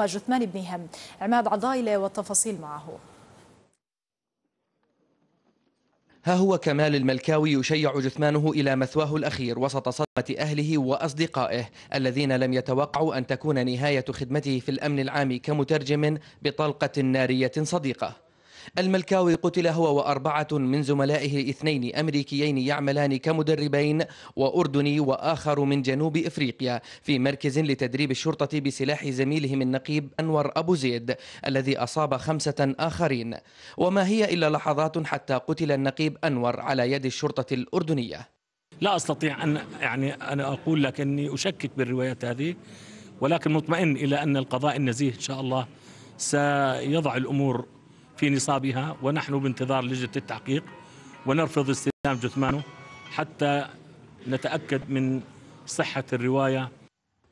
جثمان ابنهم عماد عضايلة والتفاصيل معه ها هو كمال الملكاوي يشيع جثمانه إلى مثواه الأخير وسط صدمة أهله وأصدقائه الذين لم يتوقعوا أن تكون نهاية خدمته في الأمن العام كمترجم بطلقة نارية صديقة الملكاوي قتل هو وأربعة من زملائه اثنين أمريكيين يعملان كمدربين وأردني وآخر من جنوب إفريقيا في مركز لتدريب الشرطة بسلاح زميلهم النقيب أنور أبو زيد الذي أصاب خمسة آخرين وما هي إلا لحظات حتى قتل النقيب أنور على يد الشرطة الأردنية لا أستطيع أن يعني أنا أقول لك أني أشكك بالروايات هذه ولكن مطمئن إلى أن القضاء النزيه إن شاء الله سيضع الأمور في نصابها ونحن بانتظار لجنة التحقيق ونرفض استلام جثمانه حتى نتأكد من صحة الرواية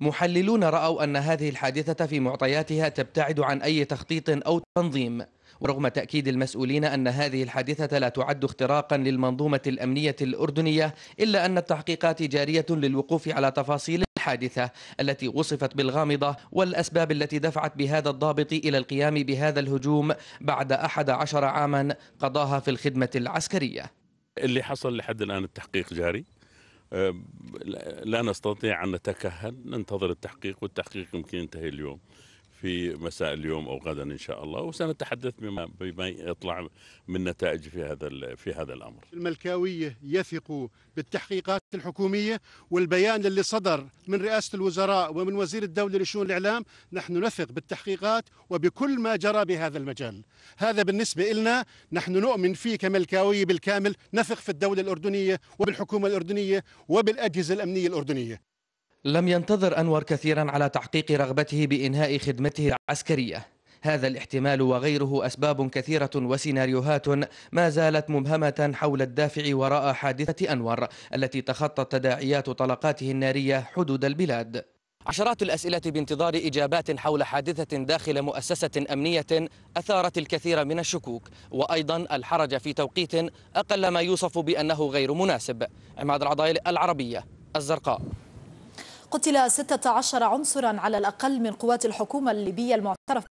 محللون رأوا أن هذه الحادثة في معطياتها تبتعد عن أي تخطيط أو تنظيم ورغم تأكيد المسؤولين أن هذه الحادثة لا تعد اختراقا للمنظومة الأمنية الأردنية إلا أن التحقيقات جارية للوقوف على تفاصيل الحادثة التي وصفت بالغامضة والأسباب التي دفعت بهذا الضابط إلى القيام بهذا الهجوم بعد أحد عشر عاما قضاها في الخدمة العسكرية اللي حصل لحد الآن التحقيق جاري لا نستطيع أن نتكهن ننتظر التحقيق والتحقيق يمكن ينتهي اليوم في مساء اليوم او غدا ان شاء الله وسنتحدث بما بما يطلع من نتائج في هذا في هذا الامر. الملكاويه يثقوا بالتحقيقات الحكوميه والبيان اللي صدر من رئاسه الوزراء ومن وزير الدوله لشؤون الاعلام، نحن نثق بالتحقيقات وبكل ما جرى بهذا المجال. هذا بالنسبه لنا نحن نؤمن فيه كملكاويه بالكامل، نثق في الدوله الاردنيه وبالحكومه الاردنيه وبالاجهزه الامنيه الاردنيه. لم ينتظر أنور كثيرا على تحقيق رغبته بإنهاء خدمته العسكرية هذا الاحتمال وغيره أسباب كثيرة وسيناريوهات ما زالت مبهمة حول الدافع وراء حادثة أنور التي تخطت تداعيات طلقاته النارية حدود البلاد عشرات الأسئلة بانتظار إجابات حول حادثة داخل مؤسسة أمنية أثارت الكثير من الشكوك وأيضا الحرج في توقيت أقل ما يوصف بأنه غير مناسب عماد العضايل العربية الزرقاء قتل 16 عنصرا على الأقل من قوات الحكومة الليبية المعترف